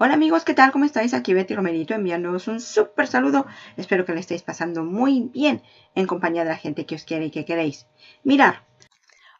Hola amigos, ¿qué tal? ¿Cómo estáis? Aquí Betty Romerito enviándoos un súper saludo. Espero que le estéis pasando muy bien en compañía de la gente que os quiere y que queréis. Mirar.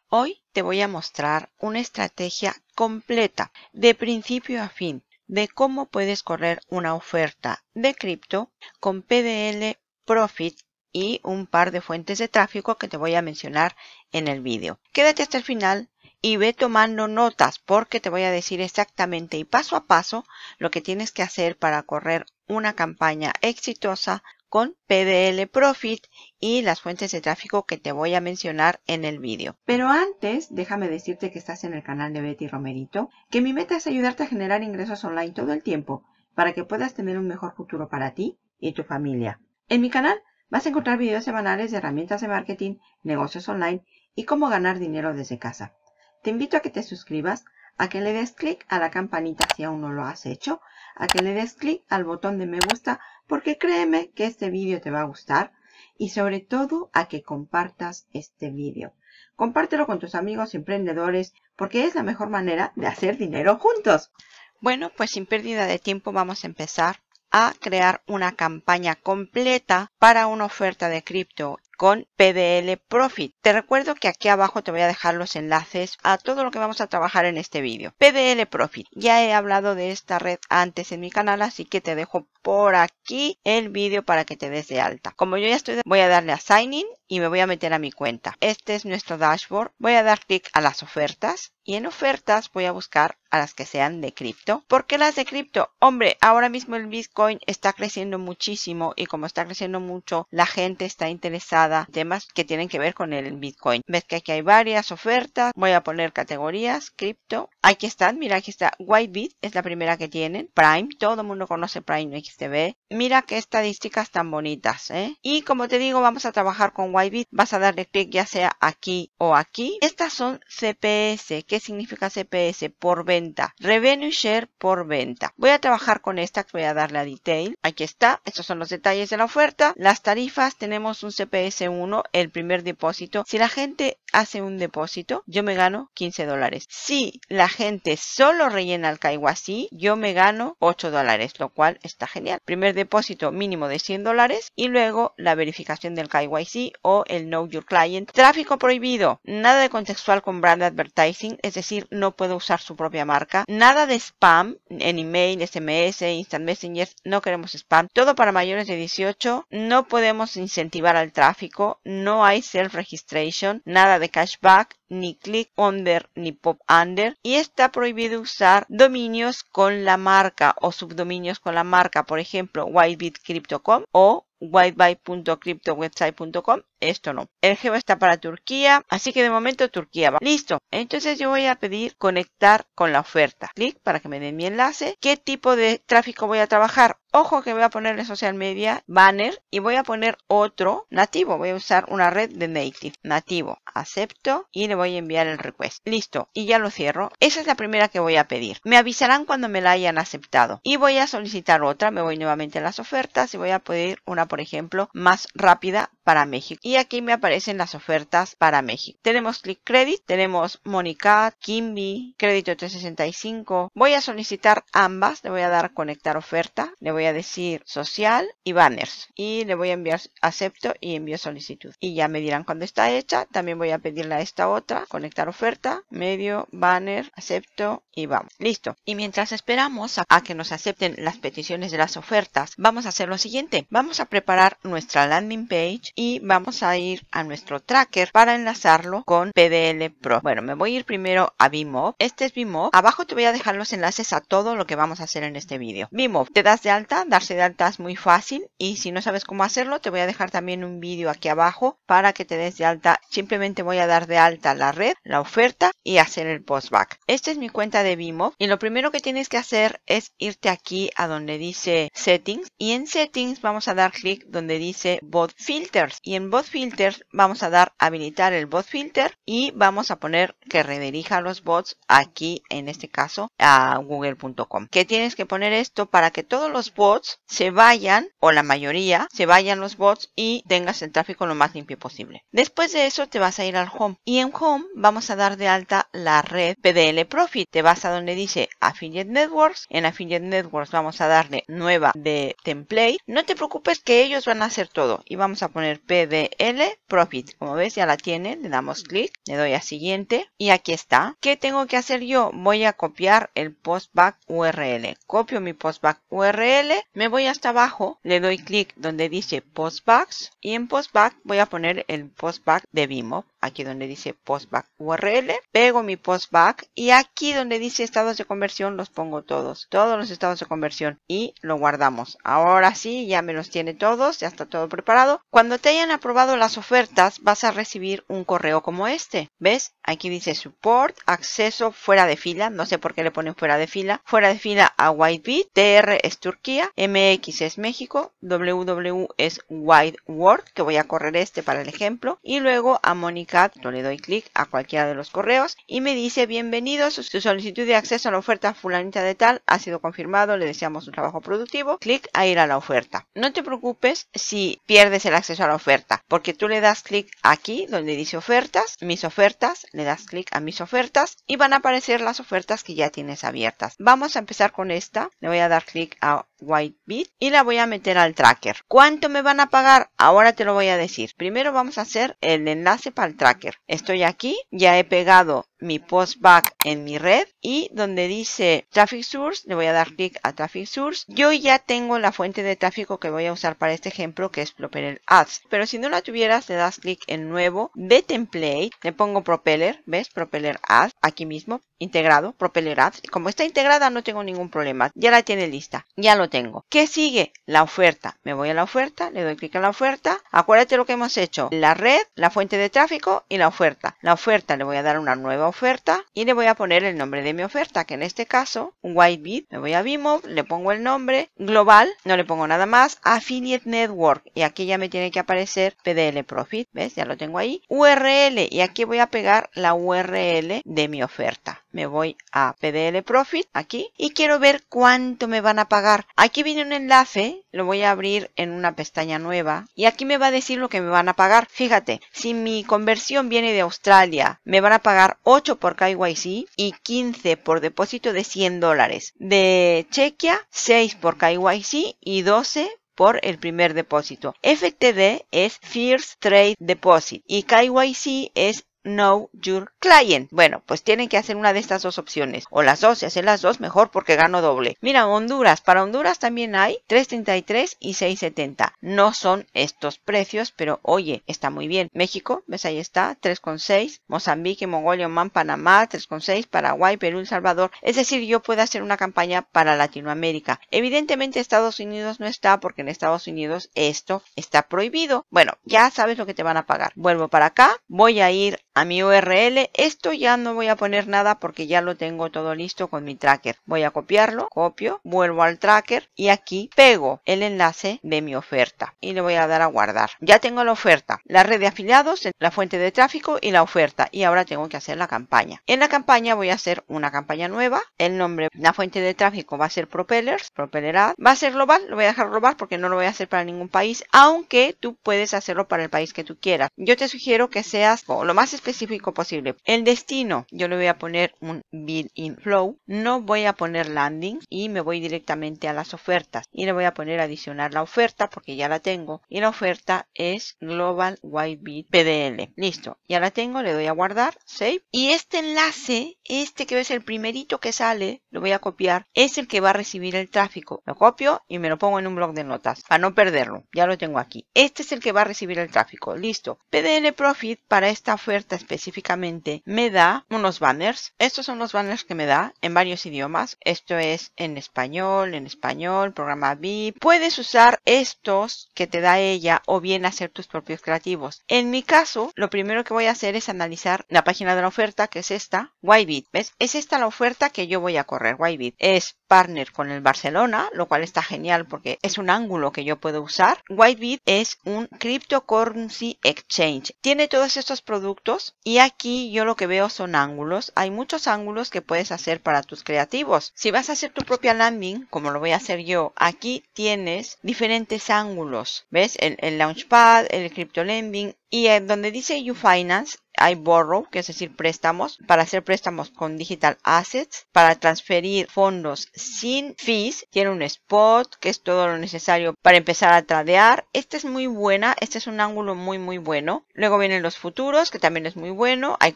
Hoy te voy a mostrar una estrategia completa, de principio a fin, de cómo puedes correr una oferta de cripto con PDL Profit y un par de fuentes de tráfico que te voy a mencionar en el vídeo. Quédate hasta el final y ve tomando notas porque te voy a decir exactamente y paso a paso lo que tienes que hacer para correr una campaña exitosa con PDL Profit y las fuentes de tráfico que te voy a mencionar en el vídeo. Pero antes, déjame decirte que estás en el canal de Betty Romerito, que mi meta es ayudarte a generar ingresos online todo el tiempo para que puedas tener un mejor futuro para ti y tu familia. En mi canal vas a encontrar videos semanales de herramientas de marketing, negocios online y cómo ganar dinero desde casa. Te invito a que te suscribas, a que le des clic a la campanita si aún no lo has hecho, a que le des clic al botón de me gusta porque créeme que este vídeo te va a gustar y sobre todo a que compartas este vídeo. Compártelo con tus amigos emprendedores porque es la mejor manera de hacer dinero juntos. Bueno, pues sin pérdida de tiempo vamos a empezar a crear una campaña completa para una oferta de cripto con pdl Profit. Te recuerdo que aquí abajo te voy a dejar los enlaces a todo lo que vamos a trabajar en este vídeo. pdl Profit. Ya he hablado de esta red antes en mi canal, así que te dejo por aquí el vídeo para que te des de alta. Como yo ya estoy, voy a darle a Sign In y me voy a meter a mi cuenta. Este es nuestro dashboard. Voy a dar clic a las ofertas y en ofertas voy a buscar a las que sean de cripto. ¿Por qué las de cripto? Hombre, ahora mismo el Bitcoin está creciendo muchísimo y como está creciendo mucho, la gente está interesada en temas que tienen que ver con el Bitcoin. Ves que aquí hay varias ofertas. Voy a poner categorías, cripto Aquí están, mira, aquí está Whitebit, es la primera que tienen. Prime, todo el mundo conoce Prime XTB. Mira qué estadísticas tan bonitas, ¿eh? Y como te digo, vamos a trabajar con Whitebit. Vas a darle clic ya sea aquí o aquí. Estas son CPS. ¿Qué significa CPS? Por venta. Revenue Share por venta. Voy a trabajar con esta, voy a darle a Detail. Aquí está, estos son los detalles de la oferta. Las tarifas, tenemos un CPS 1, el primer depósito. Si la gente hace un depósito, yo me gano 15 dólares. Si la gente solo rellena el KYC yo me gano 8 dólares, lo cual está genial. Primer depósito mínimo de 100 dólares y luego la verificación del KYC o el Know Your Client. Tráfico prohibido, nada de contextual con brand advertising, es decir, no puedo usar su propia marca, nada de spam en email, SMS, instant messengers, no queremos spam, todo para mayores de 18, no podemos incentivar al tráfico, no hay self registration, nada de cashback, ni click under ni pop under y está prohibido usar dominios con la marca o subdominios con la marca, por ejemplo, whitebit.crypto.com o whitebuy.cryptowebsite.com Esto no. El geo está para Turquía, así que de momento Turquía va. Listo. Entonces yo voy a pedir conectar con la oferta. Clic para que me den mi enlace. ¿Qué tipo de tráfico voy a trabajar? Ojo que voy a ponerle social media, banner y voy a poner otro nativo. Voy a usar una red de native. Nativo. Acepto y le voy a enviar el request. Listo. Y ya lo cierro. Esa es la primera que voy a pedir. Me avisarán cuando me la hayan aceptado. Y voy a solicitar otra. Me voy nuevamente a las ofertas y voy a pedir una por ejemplo, más rápida para México. Y aquí me aparecen las ofertas para México. Tenemos Click Credit, tenemos Monicat, Kimby, Crédito 365. Voy a solicitar ambas, le voy a dar conectar oferta, le voy a decir social y banners y le voy a enviar acepto y envío solicitud. Y ya me dirán cuando está hecha, también voy a pedirle a esta otra, conectar oferta, medio, banner, acepto y vamos. Listo. Y mientras esperamos a que nos acepten las peticiones de las ofertas, vamos a hacer lo siguiente. Vamos a preparar nuestra landing page y vamos a ir a nuestro tracker para enlazarlo con PDL Pro. Bueno, me voy a ir primero a Vimov. Este es Vimov. Abajo te voy a dejar los enlaces a todo lo que vamos a hacer en este vídeo. Vimov, te das de alta. Darse de alta es muy fácil y si no sabes cómo hacerlo, te voy a dejar también un vídeo aquí abajo para que te des de alta. Simplemente voy a dar de alta la red, la oferta y hacer el postback. Esta es mi cuenta de Vimov y lo primero que tienes que hacer es irte aquí a donde dice Settings y en Settings vamos a dar clic donde dice Bot Filter y en bot filters vamos a dar habilitar el bot filter y vamos a poner que redirija los bots aquí en este caso a google.com que tienes que poner esto para que todos los bots se vayan o la mayoría se vayan los bots y tengas el tráfico lo más limpio posible después de eso te vas a ir al home y en home vamos a dar de alta la red PDL Profit te vas a donde dice Affiliate Networks en Affiliate Networks vamos a darle nueva de template no te preocupes que ellos van a hacer todo y vamos a poner pdl Profit. Como ves, ya la tiene. Le damos clic. Le doy a siguiente. Y aquí está. ¿Qué tengo que hacer yo? Voy a copiar el postback URL. Copio mi postback URL. Me voy hasta abajo. Le doy clic donde dice postbacks. Y en postback voy a poner el postback de Bimob aquí donde dice postback URL, pego mi postback y aquí donde dice estados de conversión los pongo todos, todos los estados de conversión y lo guardamos. Ahora sí, ya me los tiene todos, ya está todo preparado. Cuando te hayan aprobado las ofertas vas a recibir un correo como este, ¿ves? Aquí dice support, acceso fuera de fila, no sé por qué le ponen fuera de fila, fuera de fila a whitebeat TR es Turquía, MX es México, WW e es white World, que voy a correr este para el ejemplo, y luego a Mónica yo le doy clic a cualquiera de los correos y me dice bienvenidos, su solicitud de acceso a la oferta fulanita de tal ha sido confirmado, le deseamos un trabajo productivo, clic a ir a la oferta. No te preocupes si pierdes el acceso a la oferta, porque tú le das clic aquí donde dice ofertas, mis ofertas, le das clic a mis ofertas y van a aparecer las ofertas que ya tienes abiertas. Vamos a empezar con esta, le voy a dar clic a Whitebit y la voy a meter al tracker. ¿Cuánto me van a pagar? Ahora te lo voy a decir. Primero vamos a hacer el enlace para el tracker. Estoy aquí, ya he pegado mi postback en mi red y donde dice Traffic Source, le voy a dar clic a Traffic Source. Yo ya tengo la fuente de tráfico que voy a usar para este ejemplo que es Propeller Ads. Pero si no la tuvieras, le das clic en Nuevo, de Template, le pongo Propeller, ¿ves? Propeller Ads, aquí mismo, integrado, Propeller Ads. Como está integrada no tengo ningún problema, ya la tiene lista, ya lo tengo. ¿Qué sigue? La oferta. Me voy a la oferta, le doy clic a la oferta. Acuérdate lo que hemos hecho, la red, la fuente de tráfico y la oferta. La oferta le voy a dar una nueva oferta y le voy a poner el nombre de mi oferta, que en este caso, white bit me voy a Bimov, le pongo el nombre, global, no le pongo nada más, Affiliate Network, y aquí ya me tiene que aparecer PDL Profit, ¿ves? Ya lo tengo ahí, URL, y aquí voy a pegar la URL de mi oferta me voy a PDL Profit aquí y quiero ver cuánto me van a pagar. Aquí viene un enlace, lo voy a abrir en una pestaña nueva y aquí me va a decir lo que me van a pagar. Fíjate, si mi conversión viene de Australia, me van a pagar 8 por KYC y 15 por depósito de 100 dólares. De Chequia, 6 por KYC y 12 por el primer depósito. FTD es First Trade Deposit y KYC es no your client. Bueno, pues tienen que hacer una de estas dos opciones. O las dos, si hacen las dos, mejor porque gano doble. Mira, Honduras. Para Honduras también hay 3.33 y 6.70. No son estos precios, pero oye, está muy bien. México, ves pues ahí está, 3.6. Mozambique, Mongolia, Oman, Panamá, 3.6. Paraguay, Perú, El Salvador. Es decir, yo puedo hacer una campaña para Latinoamérica. Evidentemente Estados Unidos no está porque en Estados Unidos esto está prohibido. Bueno, ya sabes lo que te van a pagar. Vuelvo para acá, voy a ir mi URL. Esto ya no voy a poner nada porque ya lo tengo todo listo con mi tracker. Voy a copiarlo, copio, vuelvo al tracker y aquí pego el enlace de mi oferta y le voy a dar a guardar. Ya tengo la oferta, la red de afiliados, la fuente de tráfico y la oferta y ahora tengo que hacer la campaña. En la campaña voy a hacer una campaña nueva, el nombre, la fuente de tráfico va a ser Propellers, Propeller Ad, va a ser global, lo voy a dejar global porque no lo voy a hacer para ningún país, aunque tú puedes hacerlo para el país que tú quieras. Yo te sugiero que seas lo más específico posible. El destino, yo le voy a poner un build in flow. No voy a poner landing y me voy directamente a las ofertas. Y le voy a poner adicionar la oferta porque ya la tengo. Y la oferta es Global bid PDL. Listo, ya la tengo, le doy a guardar, save. Y este enlace, este que es el primerito que sale, lo voy a copiar, es el que va a recibir el tráfico. Lo copio y me lo pongo en un blog de notas para no perderlo. Ya lo tengo aquí. Este es el que va a recibir el tráfico. Listo. PDL Profit para esta oferta específicamente me da unos banners. Estos son los banners que me da en varios idiomas. Esto es en español, en español, programa VIP. Puedes usar estos que te da ella o bien hacer tus propios creativos. En mi caso, lo primero que voy a hacer es analizar la página de la oferta, que es esta, YBIT. ¿Ves? Es esta la oferta que yo voy a correr, YBIT. Es partner con el Barcelona, lo cual está genial porque es un ángulo que yo puedo usar. YBIT es un cryptocurrency exchange. Tiene todos estos productos y aquí yo lo que veo son ángulos. Hay muchos ángulos que puedes hacer para tus creativos. Si vas a hacer tu propia landing, como lo voy a hacer yo, aquí tienes diferentes ángulos. ¿Ves? El, Launchpad, el Crypto landing y donde dice You Finance hay borrow, que es decir, préstamos, para hacer préstamos con digital assets, para transferir fondos sin fees, tiene un spot, que es todo lo necesario para empezar a tradear. Esta es muy buena, este es un ángulo muy muy bueno. Luego vienen los futuros, que también es muy bueno, hay,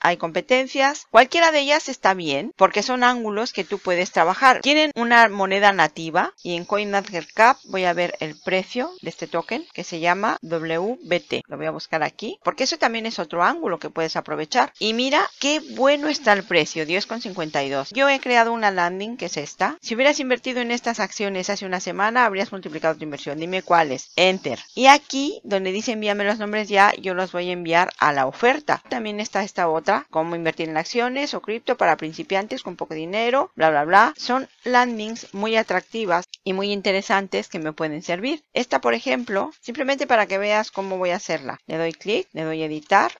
hay competencias. Cualquiera de ellas está bien, porque son ángulos que tú puedes trabajar. Tienen una moneda nativa y en cap voy a ver el precio de este token que se llama WBT. Lo voy a buscar aquí, porque eso también es otro ángulo lo que puedes aprovechar. Y mira qué bueno está el precio, 10,52. Yo he creado una landing que es esta. Si hubieras invertido en estas acciones hace una semana, habrías multiplicado tu inversión. Dime cuáles. Enter. Y aquí donde dice envíame los nombres ya, yo los voy a enviar a la oferta. También está esta otra, cómo invertir en acciones o cripto para principiantes con poco dinero, bla, bla, bla. Son landings muy atractivas y muy interesantes que me pueden servir. Esta, por ejemplo, simplemente para que veas cómo voy a hacerla. Le doy clic, le doy editar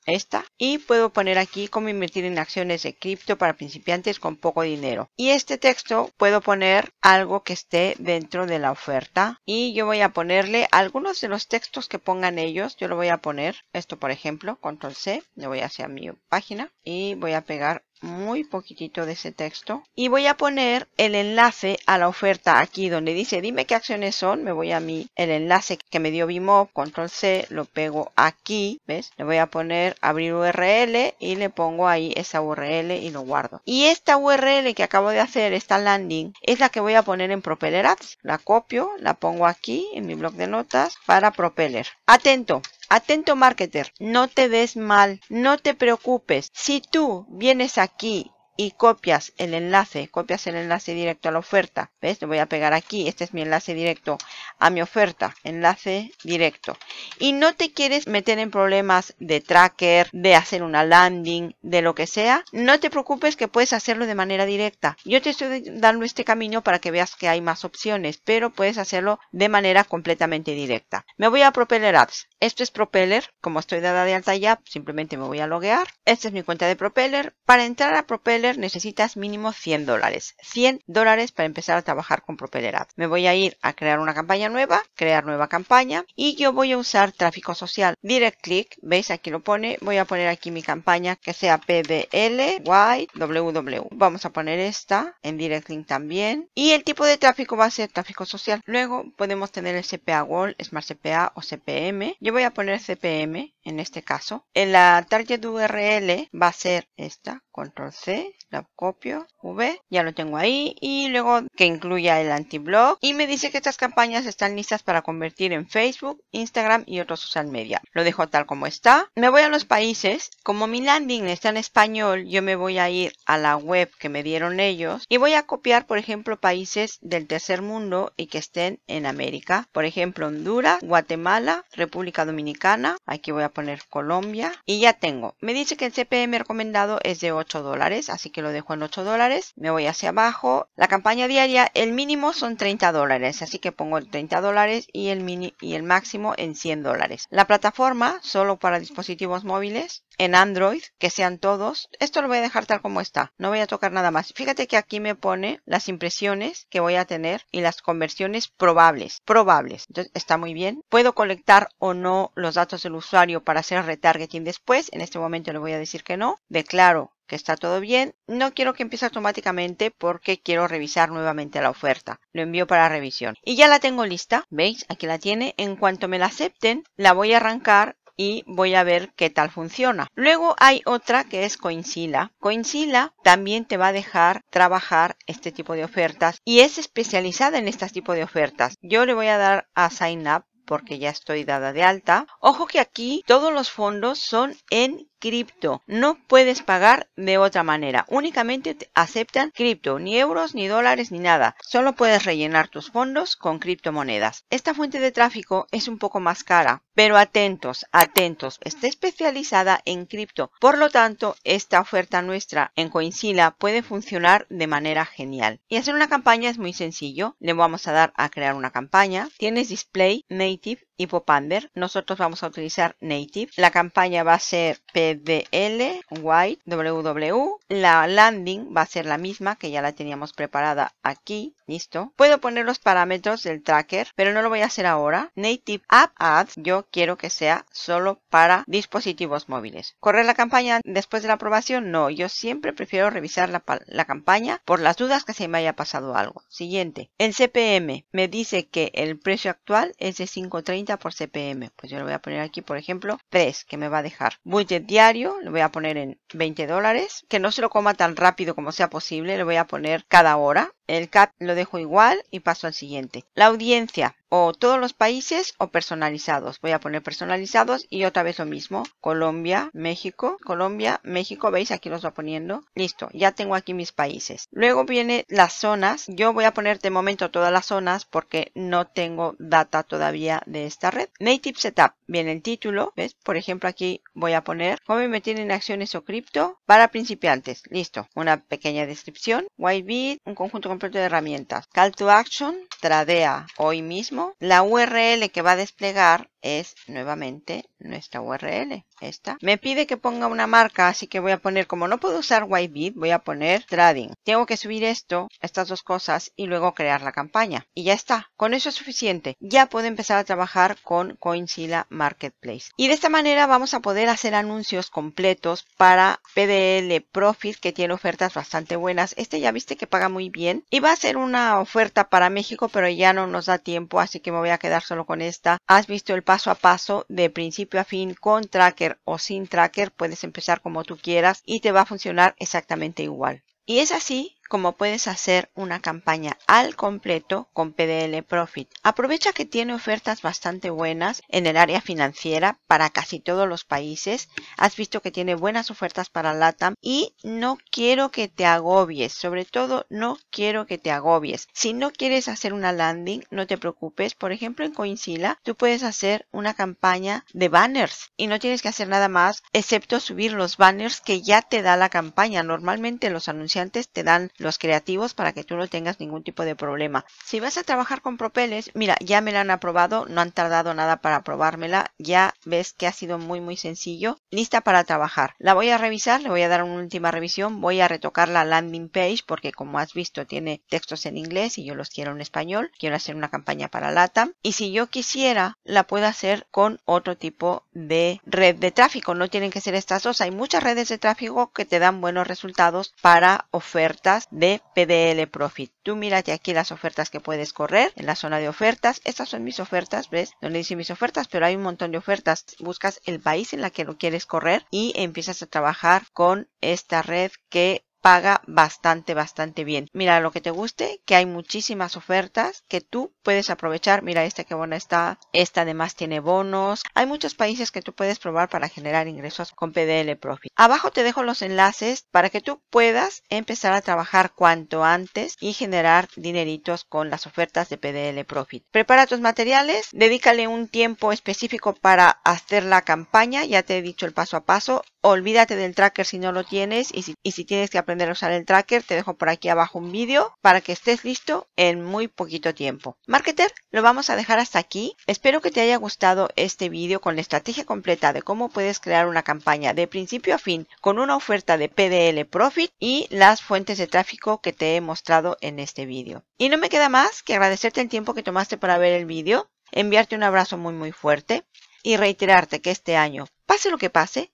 y puedo poner aquí cómo invertir en acciones de cripto para principiantes con poco dinero. Y este texto puedo poner algo que esté dentro de la oferta y yo voy a ponerle algunos de los textos que pongan ellos. Yo lo voy a poner, esto por ejemplo, control C, le voy hacia mi página y voy a pegar muy poquitito de ese texto y voy a poner el enlace a la oferta aquí donde dice dime qué acciones son me voy a mi el enlace que me dio Bimob control C lo pego aquí ves le voy a poner abrir URL y le pongo ahí esa URL y lo guardo y esta URL que acabo de hacer esta landing es la que voy a poner en Propeller Ads la copio la pongo aquí en mi blog de notas para Propeller atento Atento marketer, no te ves mal, no te preocupes. Si tú vienes aquí y copias el enlace, copias el enlace directo a la oferta, ¿ves? Lo voy a pegar aquí, este es mi enlace directo a mi oferta, enlace directo. Y no te quieres meter en problemas de tracker, de hacer una landing, de lo que sea, no te preocupes que puedes hacerlo de manera directa. Yo te estoy dando este camino para que veas que hay más opciones, pero puedes hacerlo de manera completamente directa. Me voy a Propeller Apps. Esto es Propeller, como estoy dada de alta ya, simplemente me voy a loguear. Esta es mi cuenta de Propeller. Para entrar a Propeller necesitas mínimo 100 dólares. 100 dólares para empezar a trabajar con Propeller Me voy a ir a crear una campaña nueva, crear nueva campaña y yo voy a usar tráfico social. Direct click, veis aquí lo pone, voy a poner aquí mi campaña que sea PBL, white, ww Vamos a poner esta en direct link también y el tipo de tráfico va a ser tráfico social. Luego podemos tener el CPA Wall, Smart CPA o CPM. Yo voy a poner CPM en este caso. En la target URL va a ser esta, control C, la copio, V, ya lo tengo ahí y luego que incluya el anti blog y me dice que estas campañas están listas para convertir en Facebook, Instagram y otros social media. Lo dejo tal como está. Me voy a los países. Como mi landing está en español, yo me voy a ir a la web que me dieron ellos y voy a copiar, por ejemplo, países del tercer mundo y que estén en América. Por ejemplo, Honduras, Guatemala, República Dominicana. Aquí voy a poner Colombia. Y ya tengo. Me dice que el CPM recomendado es de 8 dólares, así que lo dejo en 8 dólares. Me voy hacia abajo. La campaña diaria, el mínimo son 30 dólares, así que pongo el 30 dólares y el, mini, y el máximo en 100 dólares. La plataforma, solo para dispositivos móviles, en Android, que sean todos. Esto lo voy a dejar tal como está, no voy a tocar nada más. Fíjate que aquí me pone las impresiones que voy a tener y las conversiones probables, probables. Entonces está muy bien. Puedo colectar o no los datos del usuario para hacer retargeting después. En este momento le voy a decir que no. Declaro que está todo bien. No quiero que empiece automáticamente porque quiero revisar nuevamente la oferta. Lo envío para revisión. Y ya la tengo lista. ¿Veis? Aquí la tiene. En cuanto me la acepten, la voy a arrancar y voy a ver qué tal funciona. Luego hay otra que es Coincila Coincila también te va a dejar trabajar este tipo de ofertas y es especializada en este tipo de ofertas. Yo le voy a dar a Sign Up porque ya estoy dada de alta. Ojo que aquí todos los fondos son en cripto. No puedes pagar de otra manera. Únicamente aceptan cripto, ni euros, ni dólares, ni nada. Solo puedes rellenar tus fondos con criptomonedas. Esta fuente de tráfico es un poco más cara, pero atentos, atentos. Está especializada en cripto. Por lo tanto, esta oferta nuestra en Coincila puede funcionar de manera genial. Y hacer una campaña es muy sencillo. Le vamos a dar a crear una campaña. Tienes display, native y pop Nosotros vamos a utilizar native. La campaña va a ser dl White, WW. La landing va a ser la misma que ya la teníamos preparada aquí. Listo. Puedo poner los parámetros del tracker, pero no lo voy a hacer ahora. Native App Ads, yo quiero que sea solo para dispositivos móviles. ¿Correr la campaña después de la aprobación? No, yo siempre prefiero revisar la, la campaña por las dudas que se me haya pasado algo. Siguiente. En CPM me dice que el precio actual es de 5.30 por CPM. Pues yo lo voy a poner aquí, por ejemplo, 3, que me va a dejar. Budget diario lo voy a poner en 20 dólares, que no se lo coma tan rápido como sea posible, lo voy a poner cada hora el cap lo dejo igual y paso al siguiente. La audiencia o todos los países o personalizados. Voy a poner personalizados y otra vez lo mismo. Colombia, México, Colombia, México. ¿Veis? Aquí los va poniendo. Listo, ya tengo aquí mis países. Luego viene las zonas. Yo voy a poner de momento todas las zonas porque no tengo data todavía de esta red. Native Setup. Viene el título. ¿Ves? Por ejemplo, aquí voy a poner cómo invertir en acciones o cripto para principiantes. Listo. Una pequeña descripción. bit, un conjunto completo de herramientas. Call to Action, Tradea hoy mismo. La URL que va a desplegar es nuevamente nuestra URL, esta. Me pide que ponga una marca, así que voy a poner, como no puedo usar beat voy a poner trading. Tengo que subir esto, estas dos cosas, y luego crear la campaña. Y ya está, con eso es suficiente. Ya puedo empezar a trabajar con coinsila Marketplace. Y de esta manera vamos a poder hacer anuncios completos para PDL Profit, que tiene ofertas bastante buenas. Este ya viste que paga muy bien. Y va a ser una oferta para México, pero ya no nos da tiempo, así que me voy a quedar solo con esta. Has visto el paso a paso de principio a fin con tracker o sin tracker. Puedes empezar como tú quieras y te va a funcionar exactamente igual. Y es así como puedes hacer una campaña al completo con PDL Profit. Aprovecha que tiene ofertas bastante buenas en el área financiera para casi todos los países. Has visto que tiene buenas ofertas para LATAM y no quiero que te agobies, sobre todo no quiero que te agobies. Si no quieres hacer una landing, no te preocupes. Por ejemplo, en Coincila tú puedes hacer una campaña de banners y no tienes que hacer nada más excepto subir los banners que ya te da la campaña. Normalmente los anunciantes te dan los creativos para que tú no tengas ningún tipo de problema. Si vas a trabajar con propeles, mira, ya me la han aprobado, no han tardado nada para aprobármela, ya ves que ha sido muy muy sencillo, lista para trabajar. La voy a revisar, le voy a dar una última revisión, voy a retocar la landing page porque como has visto tiene textos en inglés y yo los quiero en español, quiero hacer una campaña para LATAM y si yo quisiera la puedo hacer con otro tipo de red de tráfico, no tienen que ser estas dos, hay muchas redes de tráfico que te dan buenos resultados para ofertas de PDL Profit. Tú mírate aquí las ofertas que puedes correr en la zona de ofertas. Estas son mis ofertas, ¿ves? Donde dice mis ofertas, pero hay un montón de ofertas. Buscas el país en la que lo quieres correr y empiezas a trabajar con esta red que paga bastante, bastante bien. Mira lo que te guste, que hay muchísimas ofertas que tú puedes aprovechar. Mira esta que bueno está, esta además tiene bonos. Hay muchos países que tú puedes probar para generar ingresos con PDL Profit. Abajo te dejo los enlaces para que tú puedas empezar a trabajar cuanto antes y generar dineritos con las ofertas de PDL Profit. Prepara tus materiales, dedícale un tiempo específico para hacer la campaña, ya te he dicho el paso a paso. Olvídate del tracker si no lo tienes y si, y si tienes que aprender usar el tracker, te dejo por aquí abajo un vídeo para que estés listo en muy poquito tiempo. Marketer, lo vamos a dejar hasta aquí. Espero que te haya gustado este vídeo con la estrategia completa de cómo puedes crear una campaña de principio a fin con una oferta de PDL Profit y las fuentes de tráfico que te he mostrado en este vídeo. Y no me queda más que agradecerte el tiempo que tomaste para ver el vídeo, enviarte un abrazo muy muy fuerte y reiterarte que este año, pase lo que pase,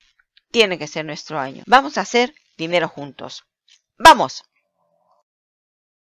tiene que ser nuestro año. Vamos a hacer dinero juntos. Vamos.